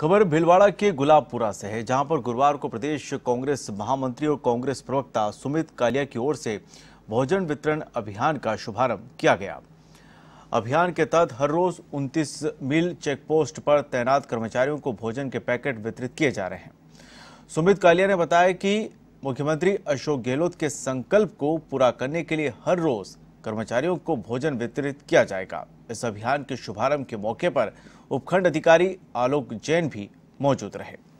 खबर भिलवाड़ा के गुलाबपुरा से है जहां पर गुरुवार को प्रदेश कांग्रेस महामंत्री और कांग्रेस प्रवक्ता सुमित कालिया की ओर से भोजन वितरण अभियान का शुभारंभ किया गया अभियान के तहत हर रोज 29 मील चेक पोस्ट पर तैनात कर्मचारियों को भोजन के पैकेट वितरित किए जा रहे हैं सुमित कालिया ने बताया कि मुख्यमंत्री अशोक गहलोत के संकल्प को पूरा करने के लिए हर रोज कर्मचारियों को भोजन वितरित किया जाएगा इस अभियान के शुभारंभ के मौके पर उपखंड अधिकारी आलोक जैन भी मौजूद रहे